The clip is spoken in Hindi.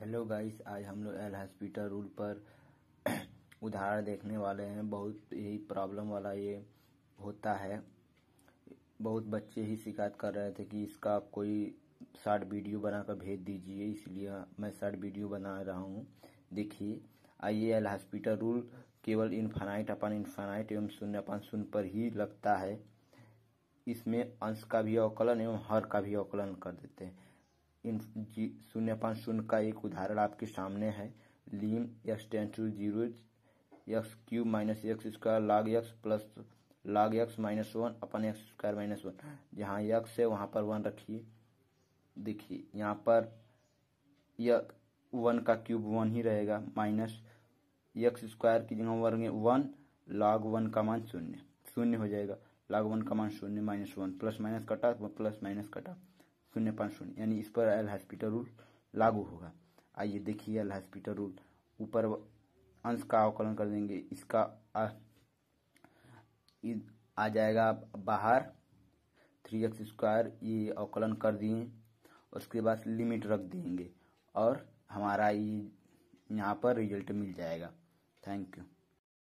हेलो गाइस आज हम लोग एल हॉस्पिटल रूल पर उदाहरण देखने वाले हैं बहुत ही प्रॉब्लम वाला ये होता है बहुत बच्चे ही शिकायत कर रहे थे कि इसका आप कोई शार्ट वीडियो बनाकर भेज दीजिए इसलिए मैं शार्ट वीडियो बना रहा हूँ देखिए आइए एल हॉस्पिटल रूल केवल इनफानाइट अपन इनफाइनाइट एवं शून्य अपन शून्य पर ही लगता है इसमें अंश का भी अवकलन एवं हर का भी अवकलन कर देते हैं इन शून्य पाँच शून्य का एक उदाहरण आपके सामने है lim x tends to zero x cube minus x square log x plus log x minus one upon x square minus one जहाँ एक्स है वहाँ पर वन रखिए देखिए यहाँ पर यक वन का क्यूब वन ही रहेगा माइनस एक्स स्क्वायर की जगह वर्ग वन लाग वन का मान शून्य शून्य हो जाएगा लाग वन का मान शून्य माइनस वन प्लस माइनस कटा प्लस माइनस कटा शून्य पाँच शून्य यानी इस पर एल हॉस्पिटल रूल लागू होगा आइए देखिए एल हॉस्पिटल रूल ऊपर अंश का अवकलन कर देंगे इसका आ, आ जाएगा बाहर थ्री एक्स स्क्वायर ये अवकलन कर दिए उसके बाद लिमिट रख देंगे और हमारा ये यहाँ पर रिजल्ट मिल जाएगा थैंक यू